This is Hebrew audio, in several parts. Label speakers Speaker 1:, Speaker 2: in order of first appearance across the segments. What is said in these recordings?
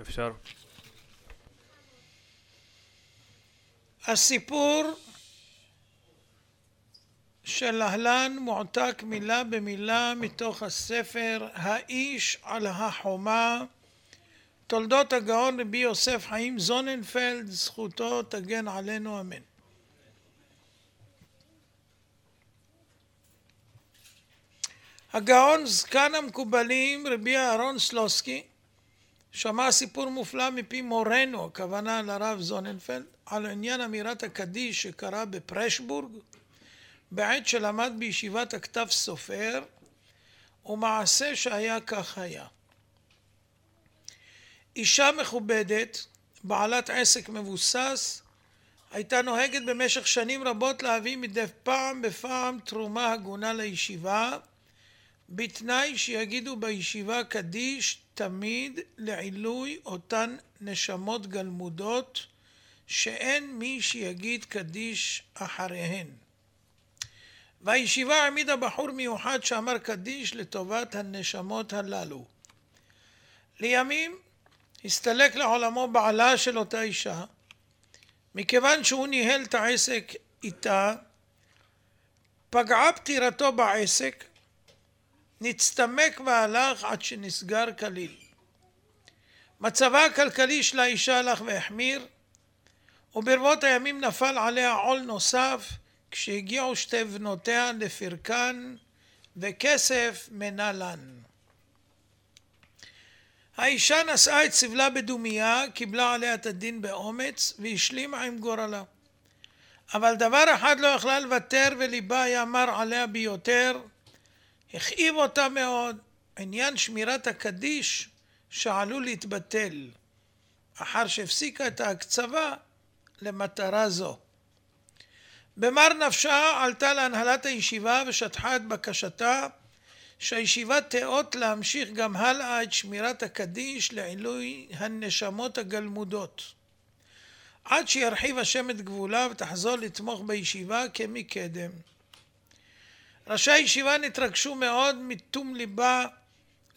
Speaker 1: אפשר. הסיפור שלהלן מועתק מילה במילה מתוך הספר "האיש על החומה" תולדות הגאון רבי יוסף חיים זוננפלד, זכותו תגן עלינו אמן. הגאון זקן המקובלים רבי אהרון סלוסקי שמע סיפור מופלא מפי מורנו, הכוונה לרב זוננפלד, על עניין אמירת הקדיש שקרה בפרשבורג, בעת שלמד בישיבת הכתב סופר, ומעשה שהיה כך היה. אישה מכובדת, בעלת עסק מבוסס, הייתה נוהגת במשך שנים רבות להביא מדי פעם בפעם תרומה הגונה לישיבה בתנאי שיגידו בישיבה קדיש תמיד לעילוי אותן נשמות גלמודות שאין מי שיגיד קדיש אחריהן. והישיבה העמידה בחור מיוחד שאמר קדיש לטובת הנשמות הללו. לימים הסתלק לעולמו בעלה של אותה אישה, מכיוון שהוא ניהל את העסק איתה, פגעה פטירתו בעסק נצטמק והלך עד שנסגר כליל. מצבה הכלכלי של האישה הלך והחמיר, וברבות הימים נפל עליה עול נוסף כשהגיעו שתי בנותיה לפרקן וכסף מנלן. האישה נשאה את סבלה בדומייה, קיבלה עליה את הדין באומץ והשלימה עם גורלה. אבל דבר אחד לא יכלה לוותר וליבה היה מר עליה ביותר, הכאיב אותה מאוד עניין שמירת הקדיש שעלול להתבטל אחר שהפסיקה את ההקצבה למטרה זו. במר נפשה עלתה להנהלת הישיבה ושטחה את בקשתה שהישיבה תיאות להמשיך גם הלאה את שמירת הקדיש לעילוי הנשמות הגלמודות עד שירחיב השם את גבולה ותחזור לתמוך בישיבה כמקדם. ראשי הישיבה נתרגשו מאוד מתום ליבה,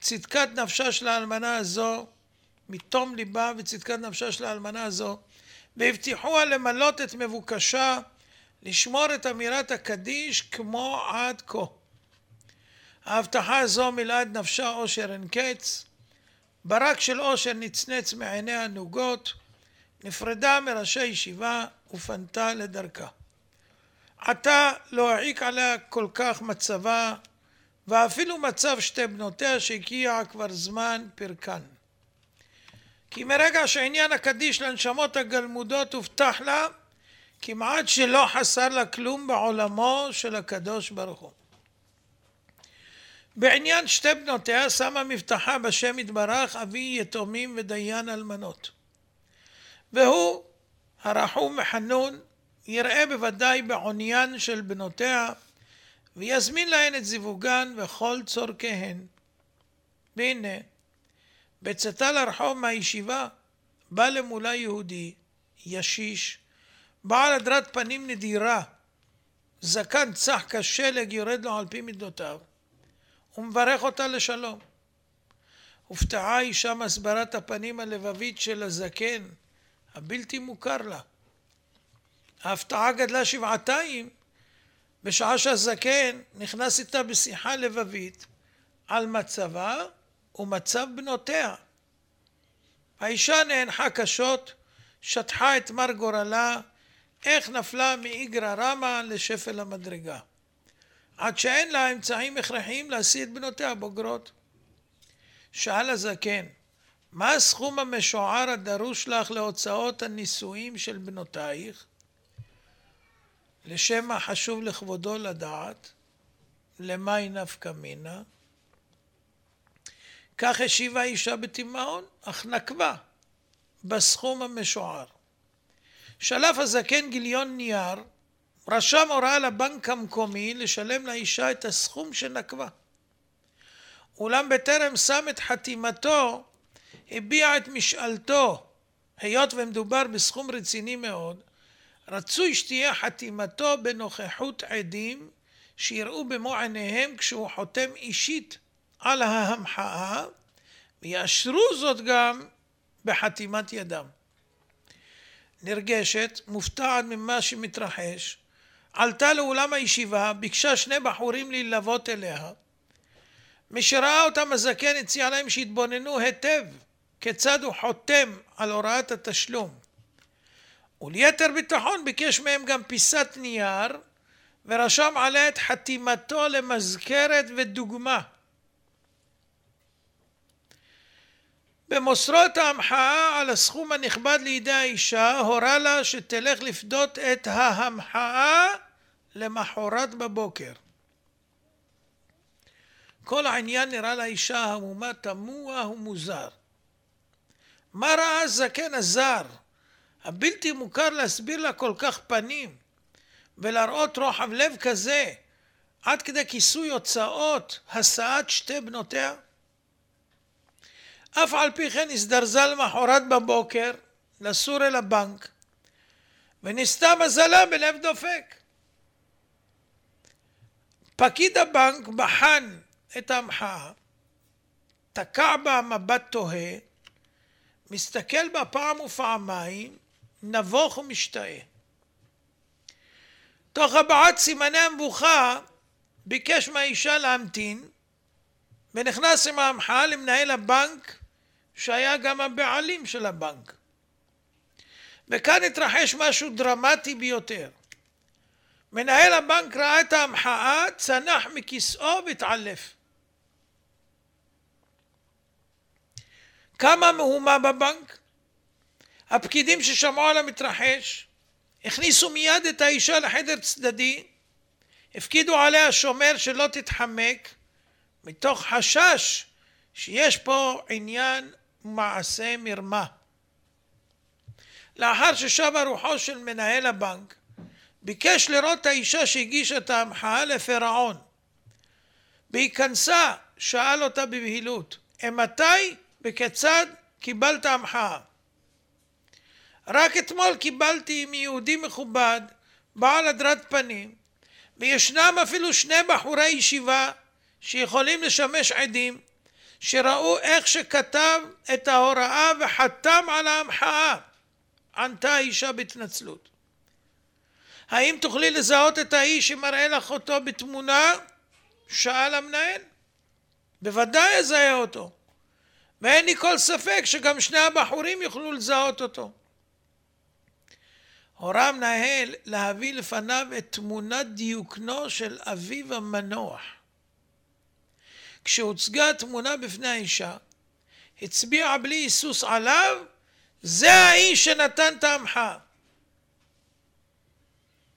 Speaker 1: צדקת נפשה של האלמנה הזו, מתום ליבה וצדקת נפשה של האלמנה הזו, והבטיחוה למלות את מבוקשה, לשמור את אמירת הקדיש כמו עד כה. ההבטחה הזו מילאה את נפשה אושר אין קץ, ברק של אושר נצנץ מעיני הנוגות, נפרדה מראשי ישיבה ופנתה לדרכה. עתה לא העיק עליה כל כך מצבה, ואפילו מצב שתי בנותיה שהגיע כבר זמן פרקן. כי מרגע שעניין הקדיש לנשמות הגלמודות הובטח לה, כמעט שלא חסר לה כלום בעולמו של הקדוש ברוך הוא. בעניין שתי בנותיה שמה מבטחה בשם יתברך אבי יתומים ודיין אלמנות. והוא הרחום וחנון יראה בוודאי בעוניין של בנותיה, ויזמין להן את זיווגן וכל צורכיהן. והנה, בצאתה לרחוב מהישיבה, בא למולה יהודי, ישיש, בעל הדרת פנים נדירה, זקן צח כשלג יורד לו על פי מידותיו, ומברך אותה לשלום. הופתעה אישה מסברת הפנים הלבבית של הזקן, הבלתי מוכר לה. ההפתעה גדלה שבעתיים בשעה שהזקן נכנס איתה בשיחה לבבית על מצבה ומצב בנותיה. האישה נאנחה קשות, שטחה את מר גורלה, איך נפלה מאיגרא רמא לשפל המדרגה. עד שאין לה אמצעים הכרחיים להשיא את בנותיה הבוגרות. שאל הזקן, מה הסכום המשוער הדרוש לך להוצאות הנישואים של בנותייך? לשם מה חשוב לכבודו לדעת, למאי נפקא מינה? כך השיבה אישה בתימהון, אך נקבה בסכום המשוער. שלף הזקן גיליון נייר, רשם הוראה לבנק המקומי לשלם לאישה את הסכום שנקבה. אולם בטרם שם את חתימתו, הביע את משאלתו, היות ומדובר בסכום רציני מאוד, רצוי שתהיה חתימתו בנוכחות עדים שיראו במו עיניהם כשהוא חותם אישית על ההמחאה, ויאשרו זאת גם בחתימת ידם. נרגשת, מופתעת ממה שמתרחש, עלתה לאולם הישיבה, ביקשה שני בחורים ללוות אליה. משראה אותם הזקן הציע להם שיתבוננו היטב כיצד הוא חותם על הוראת התשלום. וליתר ביטחון ביקש מהם גם פיסת נייר ורשם עליה את חתימתו למזכרת ודוגמה. במוסרו את ההמחאה על הסכום הנכבד לידי האישה, הורה לה שתלך לפדות את ההמחאה למחרת בבוקר. כל העניין נראה לאישה המומה תמוה ומוזר. מה ראה הזקן הזר? הבלתי מוכר להסביר לה כל כך פנים ולהראות רוחב לב כזה עד כדי כיסוי הוצאות הסעת שתי בנותיה? אף על פי כן הזדרזה למחרת בבוקר לסור אל הבנק וניסתה מזלה בלב דופק. פקיד הבנק בחן את המחאה, תקע בה מבט תוהה, מסתכל בה פעם ופעמיים נבוך ומשתאה. תוך הבעת סימני המבוכה ביקש מהאישה להמתין ונכנס עם ההמחאה למנהל הבנק שהיה גם הבעלים של הבנק. וכאן התרחש משהו דרמטי ביותר. מנהל הבנק ראה את ההמחאה, צנח מכיסאו והתעלף. כמה מהומה בבנק, הפקידים ששמעו על המתרחש הכניסו מיד את האישה לחדר צדדי, הפקידו עליה שומר שלא תתחמק, מתוך חשש שיש פה עניין מעשה מרמה. לאחר ששבה רוחו של מנהל הבנק, ביקש לראות את האישה שהגישה את המחאה לפירעון. בהיכנסה שאל אותה בבהילות, אימתי וכיצד קיבלת המחאה? רק אתמול קיבלתי מיהודי מכובד, בעל הדרת פנים, וישנם אפילו שני בחורי ישיבה שיכולים לשמש עדים, שראו איך שכתב את ההוראה וחתם על ההמחאה. ענתה האישה בהתנצלות. האם תוכלי לזהות את האיש שמראה לך אותו בתמונה? שאל המנהל. בוודאי אזהה אותו. ואין לי כל ספק שגם שני הבחורים יוכלו לזהות אותו. הורה המנהל להביא לפניו את תמונת דיוקנו של אביו המנוח. כשהוצגה התמונה בפני האישה, הצביעה בלי היסוס עליו, זה האיש שנתן את המחאה.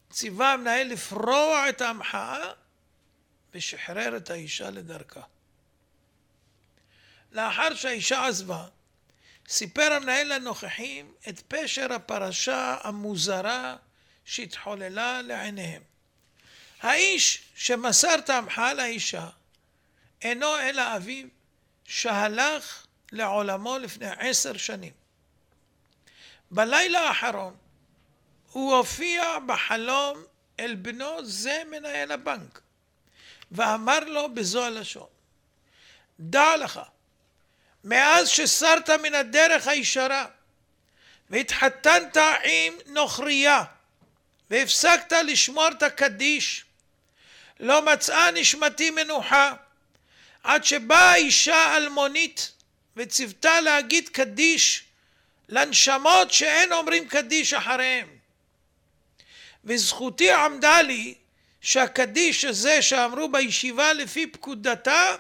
Speaker 1: ציווה המנהל לפרוע את המחאה ושחרר את האישה לדרכה. לאחר שהאישה עזבה, סיפר המנהל לנוכחים את פשר הפרשה המוזרה שהתחוללה לעיניהם. האיש שמסר את עמך לאישה אינו אלא אביו שהלך לעולמו לפני עשר שנים. בלילה האחרון הוא הופיע בחלום אל בנו זה מנהל הבנק ואמר לו בזו הלשון דע לך מאז שסרת מן הדרך הישרה והתחתנת עם נוכרייה והפסקת לשמור את הקדיש לא מצאה נשמתי מנוחה עד שבאה אישה אלמונית וציוותה להגיד קדיש לנשמות שאין אומרים קדיש אחריהם. וזכותי עמדה לי שהקדיש הזה שאמרו בישיבה לפי פקודתה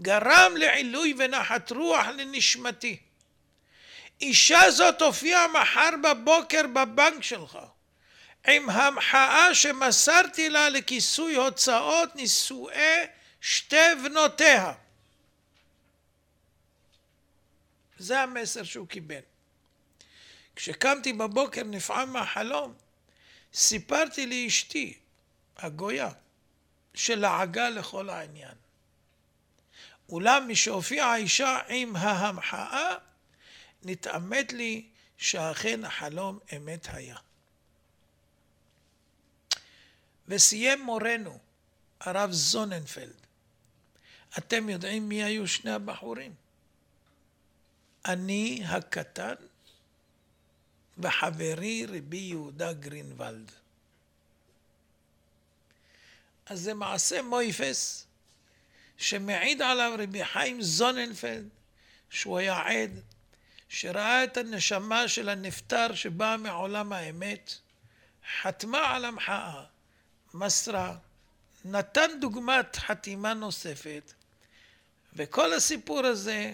Speaker 1: גרם לעילוי ונחת רוח לנשמתי. אישה זאת הופיעה מחר בבוקר בבנק שלך עם המחאה שמסרתי לה לכיסוי הוצאות נישואי שתי בנותיה. זה המסר שהוא קיבל. כשקמתי בבוקר נפעם מהחלום, סיפרתי לאשתי, הגויה, שלעגה לכל העניין. אולם משהופיעה האישה עם ההמחאה, נתעמת לי שאכן החלום אמת היה. וסיים מורנו, הרב זוננפלד, אתם יודעים מי היו שני הבחורים? אני הקטן וחברי רבי יהודה גרינוולד. אז זה מעשה מויפס, שמעיד עליו רבי חיים זוננפלד, שהוא היה עד, שראה את הנשמה של הנפטר שבאה מעולם האמת, חתמה על המחאה, מסרה, נתן דוגמת חתימה נוספת, וכל הסיפור הזה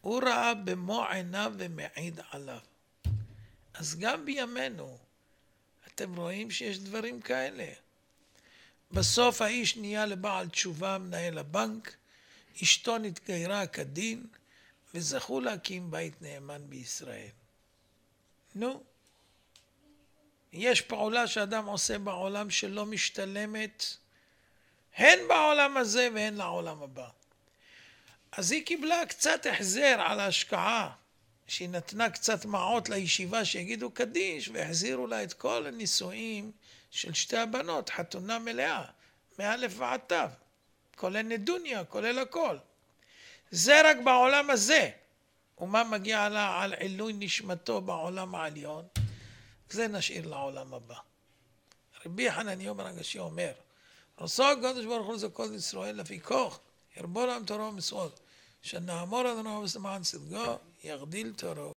Speaker 1: הוא ראה במו עיניו ומעיד עליו. אז גם בימינו אתם רואים שיש דברים כאלה. בסוף האיש נהיה לבעל תשובה מנהל הבנק, אשתו נתגיירה כדין, וזכו להקים בית נאמן בישראל. נו, יש פעולה שאדם עושה בעולם שלא משתלמת הן בעולם הזה והן לעולם הבא. אז היא קיבלה קצת החזר על ההשקעה, שהיא נתנה קצת מעות לישיבה שיגידו קדיש, והחזירו לה את כל הנישואים של שתי הבנות, חתונה מלאה, מא' ועד ת', כולל נדוניה, כולל הכל. זה רק בעולם הזה. ומה מגיע לה על עילוי נשמתו בעולם העליון? זה נשאיר לעולם הבא. רבי חנניה אומר הגשי אומר, רצה הקדוש ברוך הוא לזכות ישראל לפי כוח, ירבו להם תורו ומסעוד, שנאמור אדוני ושמען צדקו, יגדיל תורו.